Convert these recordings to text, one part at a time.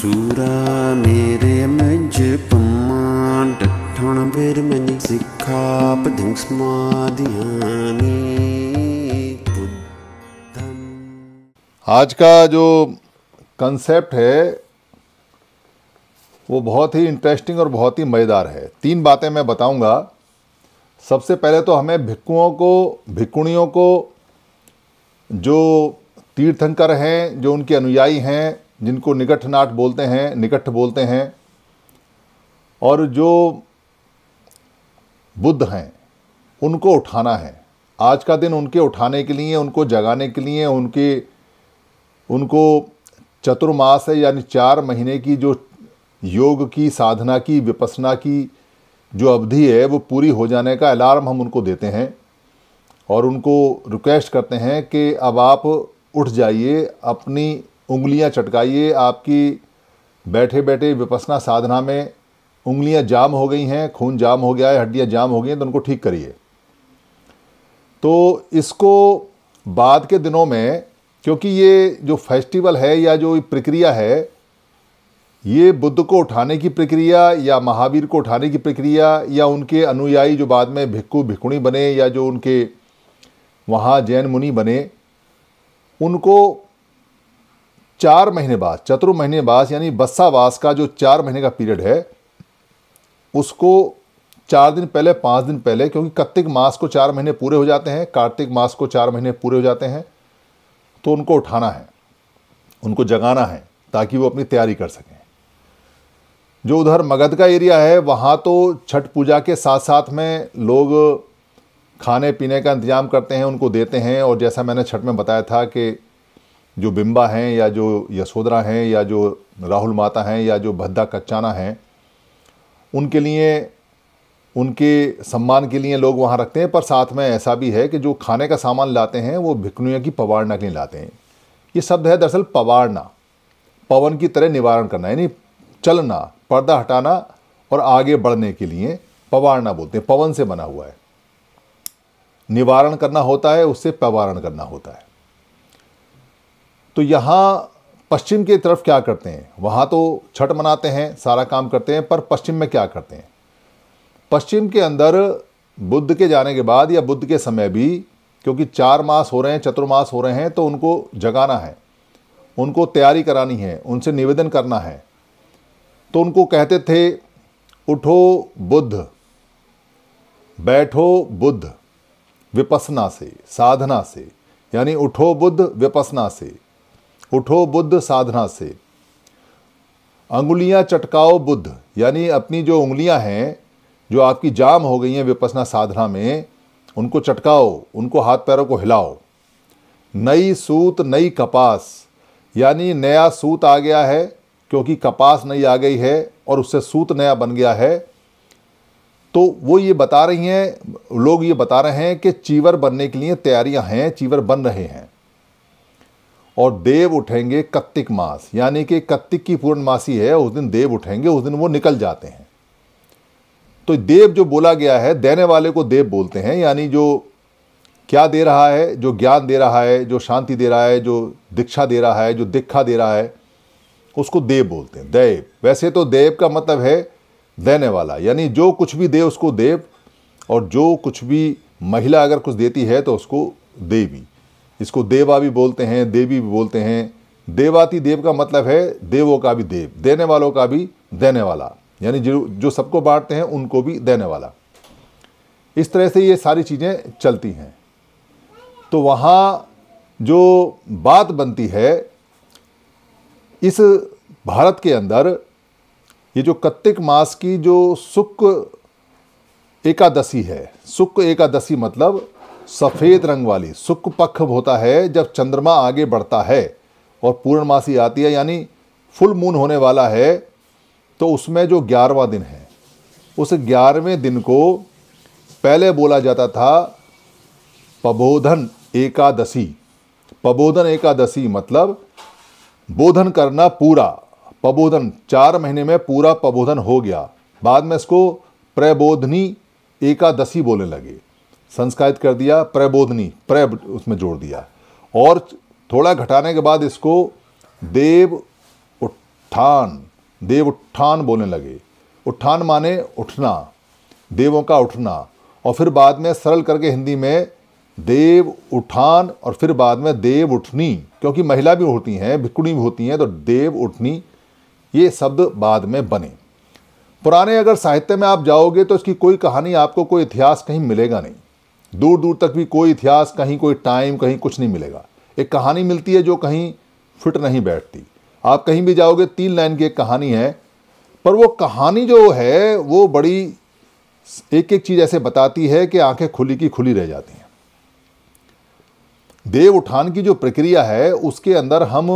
सूरा मेरे ਮਜ पमान ਡਠਣ बेर ਮਨ सिखा पदिंग ਸਮਾਧਿਆਨੀ आज का जो कंसेप्ट है वो बहुत ही इंटरेस्टिंग और बहुत ही मज़ेदार है तीन बातें मैं बताऊंगा सबसे पहले तो हमें भिक्कुओं को भिक्कुणियों को जो तीर्थंकर हैं जो उनके अनुयायी हैं जिनको निकटनाट बोलते हैं निकट बोलते हैं और जो बुद्ध हैं उनको उठाना है आज का दिन उनके उठाने के लिए उनको जगाने के लिए उनके उनको चतुर्मास है यानी चार महीने की जो योग की साधना की विपसना की जो अवधि है वो पूरी हो जाने का अलार्म हम उनको देते हैं और उनको रिक्वेस्ट करते हैं कि अब आप उठ जाइए अपनी उंगलियां चटकाइए आपकी बैठे बैठे विपसना साधना में उंगलियां जाम हो गई हैं खून जाम हो गया है हड्डियां जाम हो गई हैं तो उनको ठीक करिए तो इसको बाद के दिनों में क्योंकि ये जो फेस्टिवल है या जो प्रक्रिया है ये बुद्ध को उठाने की प्रक्रिया या महावीर को उठाने की प्रक्रिया या उनके अनुयायी जो बाद में भिक्कू भिक्खुणी बने या जो उनके वहाँ जैन मुनि बने उनको चार महीने बाद महीने बाद यानी बस्सावास का जो चार महीने का पीरियड है उसको चार दिन पहले पाँच दिन पहले क्योंकि कार्तिक मास को चार महीने पूरे हो जाते हैं कार्तिक मास को चार महीने पूरे हो जाते हैं तो उनको उठाना है उनको जगाना है ताकि वो अपनी तैयारी कर सकें जो उधर मगध का एरिया है वहाँ तो छठ पूजा के साथ साथ में लोग खाने पीने का इंतज़ाम करते हैं उनको देते हैं और जैसा मैंने छठ में बताया था कि जो बिम्बा हैं या जो यशोधरा हैं या जो राहुल माता हैं या जो भद्दा कच्चाना हैं उनके लिए उनके सम्मान के लिए लोग वहाँ रखते हैं पर साथ में ऐसा भी है कि जो खाने का सामान लाते हैं वो भिकनुया की पवाड़ना के लिए लाते हैं ये शब्द है दरअसल पवाड़ना पवन की तरह निवारण करना यानी चलना पर्दा हटाना और आगे बढ़ने के लिए पवारना बोलते हैं पवन से बना हुआ है निवारण करना होता है उससे पवारण करना होता है तो यहाँ पश्चिम की तरफ क्या करते हैं वहाँ तो छठ मनाते हैं सारा काम करते हैं पर पश्चिम में क्या करते हैं पश्चिम के अंदर बुद्ध के जाने के बाद या बुद्ध के समय भी क्योंकि चार मास हो रहे हैं चतुर्मास हो रहे हैं तो उनको जगाना है उनको तैयारी करानी है उनसे निवेदन करना है तो उनको कहते थे उठो बुद्ध बैठो बुद्ध विपसना से साधना से यानी उठो बुद्ध विपसना से उठो बुद्ध साधना से अंगुलियां चटकाओ बुद्ध यानी अपनी जो उंगलियां हैं जो आपकी जाम हो गई हैं विपसना साधना में उनको चटकाओ उनको हाथ पैरों को हिलाओ नई सूत नई कपास यानी नया सूत आ गया है क्योंकि कपास नई आ गई है और उससे सूत नया बन गया है तो वो ये बता रही हैं लोग ये बता रहे हैं कि चीवर बनने के लिए तैयारियां हैं चीवर बन रहे हैं और देव उठेंगे कत्तिक मास यानी कि कत्तिक की पूर्णमासी है उस दिन देव उठेंगे उस दिन वो निकल जाते हैं तो देव जो बोला गया है देने वाले को देव बोलते हैं यानी जो क्या दे रहा है जो ज्ञान दे रहा है जो शांति दे रहा है जो दीक्षा दे रहा है जो दीक्षा दे रहा है उसको देव बोलते हैं देव वैसे तो देव का मतलब है देने वाला यानी जो कुछ भी दे उसको देव और जो कुछ भी महिला अगर कुछ देती है तो उसको देवी इसको देवा भी बोलते हैं देवी भी बोलते हैं देवाती देव का मतलब है देवों का भी देव देने वालों का भी देने वाला यानी जो जो सबको बांटते हैं उनको भी देने वाला इस तरह से ये सारी चीज़ें चलती हैं तो वहाँ जो बात बनती है इस भारत के अंदर ये जो कत्तिक मास की जो सुख एकादशी है सुख एकादशी मतलब सफ़ेद रंग वाली शुक्र पक्ष होता है जब चंद्रमा आगे बढ़ता है और पूर्णमासी आती है यानी फुल मून होने वाला है तो उसमें जो ग्यारहवा दिन है उस ग्यारहवें दिन को पहले बोला जाता था प्रबोधन एकादशी प्रबोधन एकादशी मतलब बोधन करना पूरा प्रबोधन चार महीने में पूरा प्रबोधन हो गया बाद में इसको प्रबोधनी एकादशी बोलने लगे संस्कारित कर दिया प्रबोधनी प्र उसमें जोड़ दिया और थोड़ा घटाने के बाद इसको देव उत्थान देव उत्थान बोलने लगे उत्थान माने उठना देवों का उठना और फिर बाद में सरल करके हिंदी में देव उठान और फिर बाद में देव उठनी क्योंकि महिला भी होती हैं भिकुणी भी होती हैं तो देव उठनी ये शब्द बाद में बने पुराने अगर साहित्य में आप जाओगे तो इसकी कोई कहानी आपको कोई इतिहास कहीं मिलेगा नहीं दूर दूर तक भी कोई इतिहास कहीं कोई टाइम कहीं कुछ नहीं मिलेगा एक कहानी मिलती है जो कहीं फिट नहीं बैठती आप कहीं भी जाओगे तीन लाइन की एक कहानी है पर वो कहानी जो है वो बड़ी एक एक चीज़ ऐसे बताती है कि आंखें खुली की खुली रह जाती हैं देव उठान की जो प्रक्रिया है उसके अंदर हम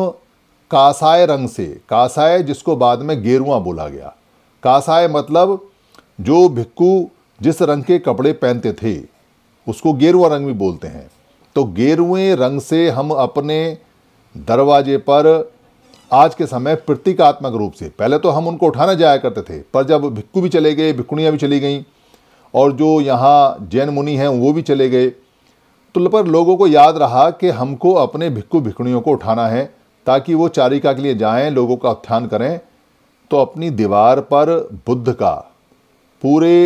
कासाय रंग से कासाय जिसको बाद में गेरुआ बोला गया कासाय मतलब जो भिक्कू जिस रंग के कपड़े पहनते थे उसको गेरुआ रंग भी बोलते हैं तो गेरुए रंग से हम अपने दरवाजे पर आज के समय प्रतीकात्मक रूप से पहले तो हम उनको उठाना जाया करते थे पर जब भिक्खू भी चले गए भिक्कुणियाँ भी चली गईं और जो यहाँ जैन मुनि हैं वो भी चले गए तो पर लोगों को याद रहा कि हमको अपने भिक्खू भिक्कुणियों को उठाना है ताकि वो चारिका के लिए जाएं लोगों का उत्थान करें तो अपनी दीवार पर बुद्ध का पूरे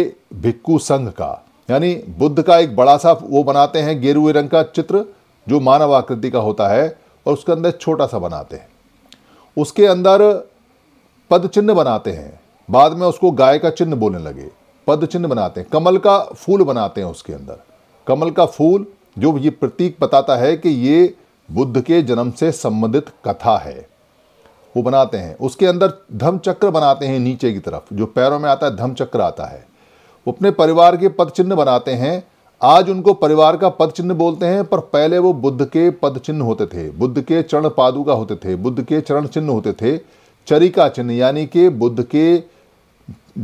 भिक्खू संघ का यानी बुद्ध का एक बड़ा सा वो बनाते हैं गेरुए रंग का चित्र जो मानव आकृति का होता है और उसके अंदर छोटा सा बनाते हैं उसके अंदर पद चिन्ह बनाते हैं बाद में उसको गाय का चिन्ह बोलने लगे पद चिन्ह बनाते हैं कमल का फूल बनाते हैं उसके अंदर कमल का फूल जो ये प्रतीक बताता है कि ये बुद्ध के जन्म से संबंधित कथा है वो बनाते हैं उसके अंदर धम चक्र बनाते हैं नीचे की तरफ जो पैरों में आता है धम चक्र आता है वो अपने परिवार के पद चिन्ह बनाते हैं आज उनको परिवार का पद चिन्ह बोलते हैं पर पहले वो बुद्ध के पद चिन्ह होते थे बुद्ध के चरण पादुका होते थे बुद्ध के चरण चिन्ह होते थे चरिका चिन्ह यानी कि बुद्ध के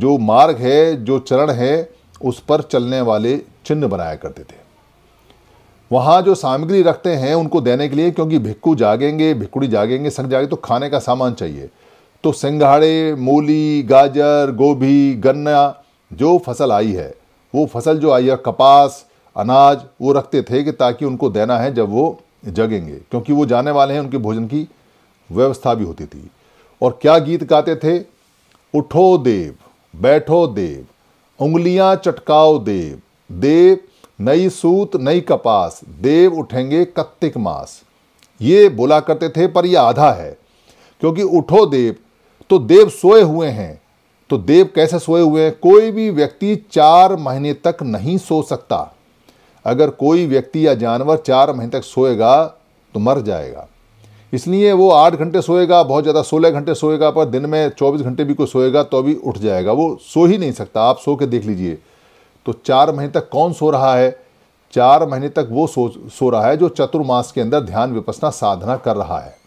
जो मार्ग है जो चरण है उस पर चलने वाले चिन्ह बनाया करते थे वहाँ जो सामग्री रखते हैं उनको देने के लिए क्योंकि भिक्कू जागेंगे भिक्कुड़ी जागेंगे संग जागे तो खाने का सामान चाहिए तो सिंघाड़े मूली गाजर गोभी गन्ना जो फसल आई है वो फसल जो आई है कपास अनाज वो रखते थे कि ताकि उनको देना है जब वो जगेंगे क्योंकि वो जाने वाले हैं उनके भोजन की व्यवस्था भी होती थी और क्या गीत गाते थे उठो देव बैठो देव उंगलियां चटकाओ देव देव नई सूत नई कपास देव उठेंगे कत्तिक मास ये बोला करते थे पर यह आधा है क्योंकि उठो देव तो देव सोए हुए हैं तो देव कैसे सोए हुए हैं कोई भी व्यक्ति चार महीने तक नहीं सो सकता अगर कोई व्यक्ति या जानवर चार महीने तक सोएगा तो मर जाएगा इसलिए वो आठ घंटे सोएगा बहुत ज़्यादा सोलह घंटे सोएगा पर दिन में चौबीस घंटे भी कोई सोएगा तो भी उठ जाएगा वो सो ही नहीं सकता आप सो के देख लीजिए तो चार महीने तक कौन सो रहा है चार महीने तक वो सो सो रहा है जो चतुर्मास के अंदर ध्यान विपसना साधना कर रहा है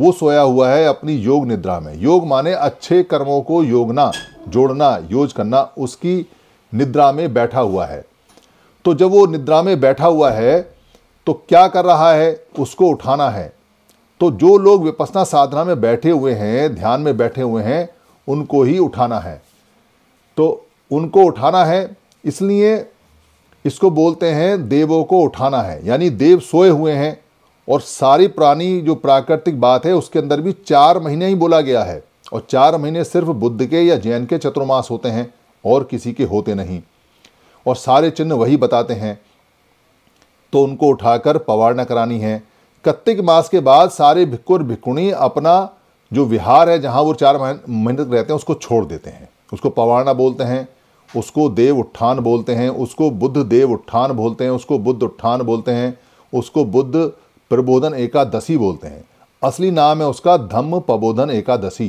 वो सोया हुआ है अपनी योग निद्रा में योग माने अच्छे कर्मों को योगना जोड़ना योज करना उसकी निद्रा में बैठा हुआ है तो जब वो निद्रा में बैठा हुआ है तो क्या कर रहा है उसको उठाना है तो जो लोग विपसना साधना में बैठे हुए हैं ध्यान में बैठे हुए हैं उनको ही उठाना है तो उनको उठाना है इसलिए इसको बोलते हैं देवों को उठाना है यानी देव सोए हुए हैं और सारी पुरानी जो प्राकृतिक बात है उसके अंदर भी चार महीने ही बोला गया है और चार महीने सिर्फ बुद्ध के या जैन के चतुर्मास होते हैं और किसी के होते नहीं और सारे चिन्ह वही बताते हैं तो उनको उठाकर पवारणा करानी है कत्तिक मास के बाद सारे भिक्कुर भिक्कुणी अपना जो विहार है जहाँ वो चार महीने तक रहते हैं उसको छोड़ देते हैं उसको पवारणा बोलते हैं उसको देव उत्थान बोलते हैं उसको बुद्ध देव उत्थान बोलते हैं उसको बुद्ध उत्थान बोलते हैं उसको बुद्ध प्रबोधन एकादशी बोलते हैं असली नाम है उसका धम्म प्रबोधन एकादशी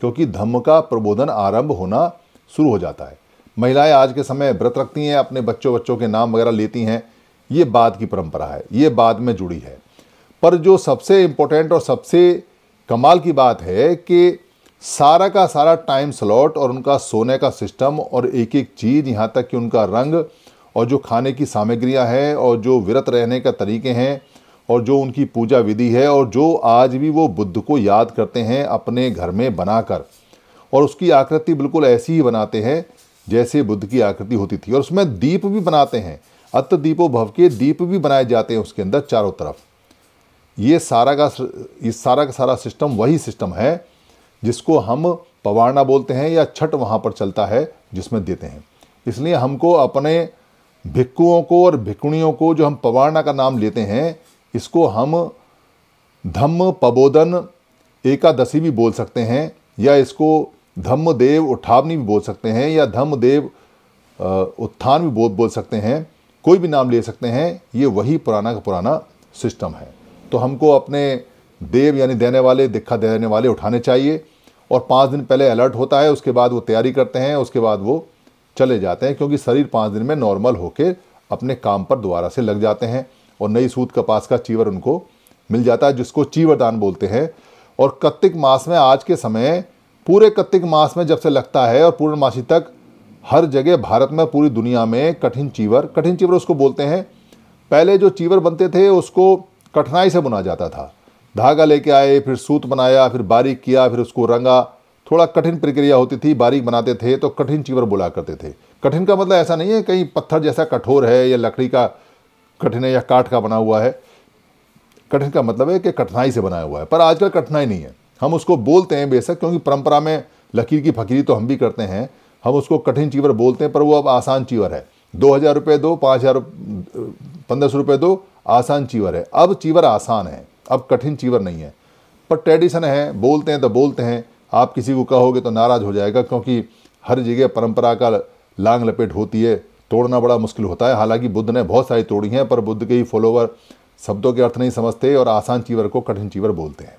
क्योंकि धम्म का प्रबोधन आरंभ होना शुरू हो जाता है महिलाएं आज के समय व्रत रखती हैं अपने बच्चों बच्चों के नाम वगैरह लेती हैं ये बाद की परंपरा है ये बाद में जुड़ी है पर जो सबसे इम्पोर्टेंट और सबसे कमाल की बात है कि सारा का सारा टाइम स्लॉट और उनका सोने का सिस्टम और एक एक चीज़ यहाँ तक कि उनका रंग और जो खाने की सामग्रियाँ हैं और जो व्रत रहने का तरीके हैं और जो उनकी पूजा विधि है और जो आज भी वो बुद्ध को याद करते हैं अपने घर में बनाकर और उसकी आकृति बिल्कुल ऐसी ही बनाते हैं जैसे बुद्ध की आकृति होती थी और उसमें दीप भी बनाते हैं अत दीपो भव के दीप भी बनाए जाते हैं उसके अंदर चारों तरफ ये सारा का ये सारा का सारा सिस्टम वही सिस्टम है जिसको हम पवारना बोलते हैं या छठ वहाँ पर चलता है जिसमें देते हैं इसलिए हमको अपने भिक्कुओं को और भिक्कुणियों को जो हम पवारना का नाम लेते हैं इसको हम धम्म पबोधन एकादशी भी बोल सकते हैं या इसको धम्म देव उठावनी भी बोल सकते हैं या धम्म देव उत्थान भी बोल बोल सकते हैं कोई भी नाम ले सकते हैं ये वही पुराना का पुराना सिस्टम है तो हमको अपने देव यानी देने वाले दिखा देने वाले उठाने चाहिए और पाँच दिन पहले अलर्ट होता है उसके बाद वो तैयारी करते हैं उसके बाद वो चले जाते हैं क्योंकि शरीर पाँच दिन में नॉर्मल होकर अपने काम पर दोबारा से लग जाते हैं और नई सूत कपास का चीवर उनको मिल जाता है जिसको चीवर दान बोलते हैं और कत्तिक मास में आज के समय पूरे कत्तिक मास में जब से लगता है और पूर्णमासी तक हर जगह भारत में पूरी दुनिया में कठिन चीवर कठिन चीवर उसको बोलते हैं पहले जो चीवर बनते थे उसको कठिनाई से बुना जाता था धागा लेके आए फिर सूत बनाया फिर बारीक किया फिर उसको रंगा थोड़ा कठिन प्रक्रिया होती थी बारीक बनाते थे तो कठिन चीवर बोला करते थे कठिन का मतलब ऐसा नहीं है कहीं पत्थर जैसा कठोर है या लकड़ी का कठिन है या काठ का बना हुआ है कठिन का मतलब है कि कठिनाई से बनाया हुआ है पर आजकल कठिनाई नहीं है हम उसको बोलते हैं बेशक क्योंकि परंपरा में लकीर की फकीरी तो हम भी करते हैं हम उसको कठिन चीवर बोलते हैं पर वो अब आसान चीवर है दो हज़ार रुपये दो पाँच हज़ार पंद्रह सौ रुपये दो आसान चीवर है अब चीवर आसान है अब कठिन चीवर नहीं है पर ट्रेडिशन है बोलते हैं तो बोलते हैं आप किसी को कहोगे तो नाराज़ हो जाएगा क्योंकि हर जगह परंपरा का लांग लपेट होती है तोड़ना बड़ा मुश्किल होता है हालांकि बुद्ध ने बहुत सारी तोड़ी हैं पर बुद्ध के ही फॉलोवर शब्दों के अर्थ नहीं समझते और आसान चीवर को कठिन चीवर बोलते हैं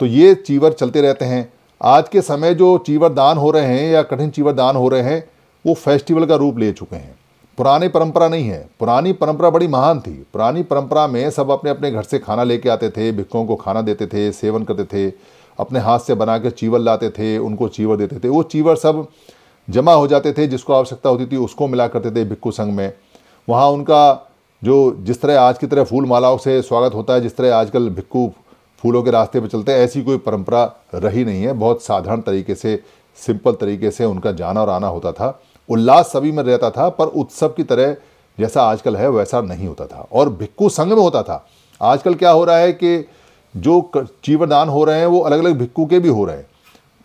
तो ये चीवर चलते रहते हैं आज के समय जो चीवर दान हो रहे हैं या कठिन चीवर दान हो रहे हैं वो फेस्टिवल का रूप ले चुके हैं पुरानी परंपरा नहीं है पुरानी परंपरा बड़ी महान थी पुरानी परंपरा में सब अपने अपने घर से खाना लेके आते थे भिक्खों को खाना देते थे सेवन करते थे अपने हाथ से बना के चीवर लाते थे उनको चीवर देते थे वो चीवर सब जमा हो जाते थे जिसको आवश्यकता होती थी उसको मिला करते थे भिक्खु संघ में वहाँ उनका जो जिस तरह आज की तरह फूल मालाओं से स्वागत होता है जिस तरह आजकल भिक्खु फूलों के रास्ते पर चलते हैं ऐसी कोई परंपरा रही नहीं है बहुत साधारण तरीके से सिंपल तरीके से उनका जाना और आना होता था उल्लास सभी में रहता था पर उत्सव की तरह जैसा आजकल है वैसा नहीं होता था और भिक्खु संघ में होता था आजकल क्या हो रहा है कि जो जीवनदान हो रहे हैं वो अलग अलग भिक्खू के भी हो रहे हैं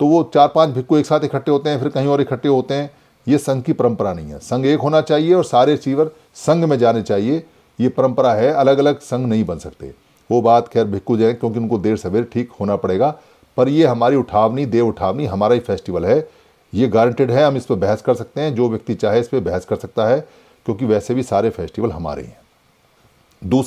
तो वो चार पांच भिक्खु एक साथ इकट्ठे होते हैं फिर कहीं और इकट्ठे होते हैं ये संघ की परंपरा नहीं है संघ एक होना चाहिए और सारे चीवर संघ में जाने चाहिए ये परंपरा है अलग अलग संघ नहीं बन सकते वो बात खैर भिक्कू जाए क्योंकि उनको देर सवेर ठीक होना पड़ेगा पर ये हमारी उठावनी देव उठावनी हमारा ही फेस्टिवल है ये गारंटेड है हम इस पर बहस कर सकते हैं जो व्यक्ति चाहे इस पर बहस कर सकता है क्योंकि वैसे भी सारे फेस्टिवल हमारे हैं दूसरा